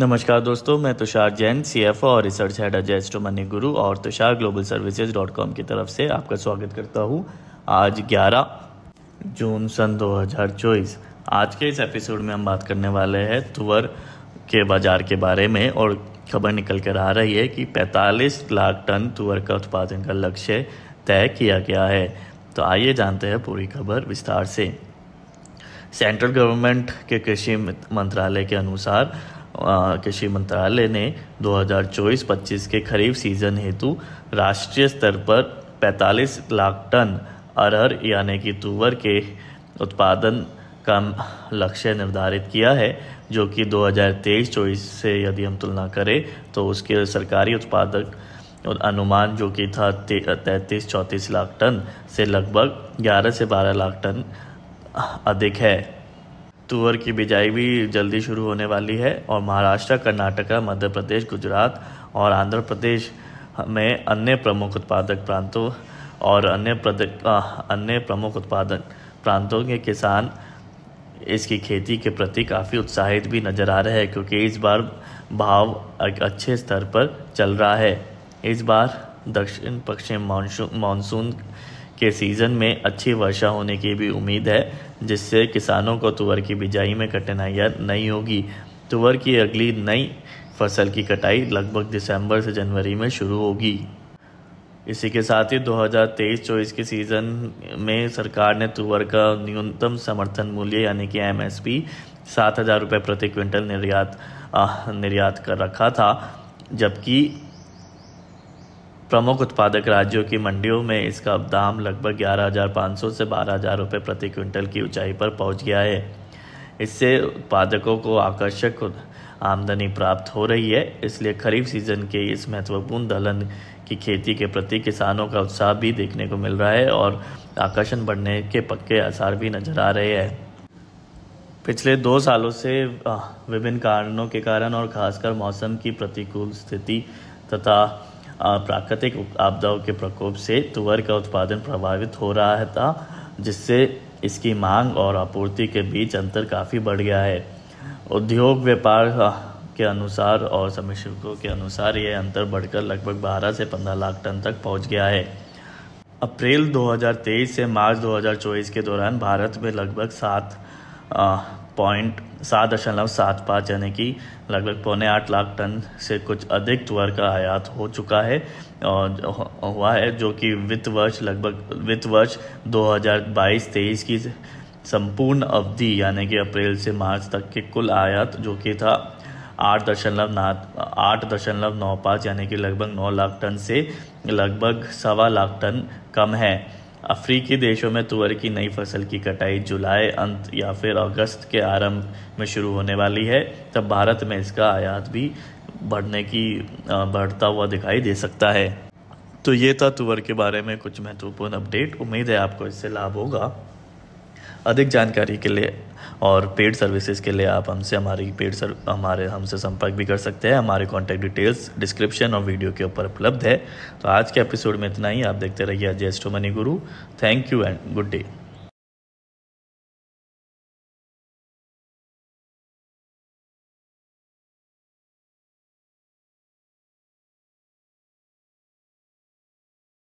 नमस्कार दोस्तों मैं तुषार जैन ओ और research head Ajay astro money guru और Tushar global services dot com की तरफ से आपका स्वागत करता हूँ आज 11 जून सन 2024 आज के इस एपिसोड में हम बात करने वाले हैं तुअर के बाज़ार के बारे में और खबर निकल कर आ रही है कि 45 लाख टन तुअर का उत्पादन का लक्ष्य तय किया गया है तो आइए जानते हैं पूरी खबर विस्तार से सेंट्रल गवर्नमेंट के कृषि मंत्रालय के अनुसार कृषि मंत्रालय ने 2024-25 के खरीफ सीजन हेतु राष्ट्रीय स्तर पर 45 लाख टन अरहर यानी कि तुवर के उत्पादन का लक्ष्य निर्धारित किया है जो कि 2023-24 से यदि हम तुलना करें तो उसके सरकारी उत्पादक अनुमान जो कि था तैंतीस चौंतीस लाख टन से लगभग 11 से 12 लाख टन अधिक है तुअर की बिजाई भी जल्दी शुरू होने वाली है और महाराष्ट्र कर्नाटका मध्य प्रदेश गुजरात और आंध्र प्रदेश में अन्य प्रमुख उत्पादक प्रांतों और अन्य अन्य प्रमुख उत्पादक प्रांतों के किसान इसकी खेती के प्रति काफ़ी उत्साहित भी नज़र आ रहे हैं क्योंकि इस बार भाव अच्छे स्तर पर चल रहा है इस बार दक्षिण पश्चिम मानसून मानसून के सीज़न में अच्छी वर्षा होने की भी उम्मीद है जिससे किसानों को तुअर की बिजाई में कठिनाइयाँ नहीं होगी तुअर की अगली नई फसल की कटाई लगभग दिसंबर से जनवरी में शुरू होगी इसी के साथ ही 2023-24 के सीज़न में सरकार ने तुअर का न्यूनतम समर्थन मूल्य यानी कि एम एस पी सात हज़ार रुपये प्रति क्विंटल निर्यात निर्यात कर रखा था जबकि प्रमुख उत्पादक राज्यों की मंडियों में इसका दाम लगभग 11,500 से 12,000 रुपये प्रति क्विंटल की ऊंचाई पर पहुंच गया है इससे उत्पादकों को आकर्षक आमदनी प्राप्त हो रही है इसलिए खरीफ सीजन के इस महत्वपूर्ण दलहन की खेती के प्रति किसानों का उत्साह भी देखने को मिल रहा है और आकर्षण बढ़ने के पक्के आसार भी नज़र आ रहे हैं पिछले दो सालों से विभिन्न कारणों के कारण और खासकर मौसम की प्रतिकूल स्थिति तथा प्राकृतिक आपदाओं के प्रकोप से तुअर का उत्पादन प्रभावित हो रहा है था जिससे इसकी मांग और आपूर्ति के बीच अंतर काफ़ी बढ़ गया है उद्योग व्यापार हाँ, के अनुसार और समीक्षकों के अनुसार यह अंतर बढ़कर लगभग 12 से 15 लाख टन तक पहुंच गया है अप्रैल 2023 से मार्च 2024 के दौरान भारत में लगभग सात हाँ, पॉइंट सात दशमलव सात पाँच यानी कि लगभग पौने आठ लाख टन से कुछ अधिक ज्वार का आयात हो चुका है और हुआ है जो कि वित्त वर्ष लगभग वित्त वर्ष 2022-23 की संपूर्ण अवधि यानी कि अप्रैल से मार्च तक के कुल आयात जो कि था आठ दशमलव ना आठ दशमलव नौ पाँच यानी कि लगभग नौ लाख टन से लगभग सवा लाख टन कम है अफ्रीकी देशों में तुअर की नई फसल की कटाई जुलाई अंत या फिर अगस्त के आरंभ में शुरू होने वाली है तब भारत में इसका आयात भी बढ़ने की बढ़ता हुआ दिखाई दे सकता है तो ये था तुअर के बारे में कुछ महत्वपूर्ण अपडेट उम्मीद है आपको इससे लाभ होगा अधिक जानकारी के लिए और पेड सर्विसेज के लिए आप हमसे हमारी पेड सर हमारे हमसे संपर्क भी कर सकते हैं हमारे कॉन्टैक्ट डिटेल्स डिस्क्रिप्शन और वीडियो के ऊपर उपलब्ध है तो आज के एपिसोड में इतना ही आप देखते रहिए Ajay astro money guru thank you and good day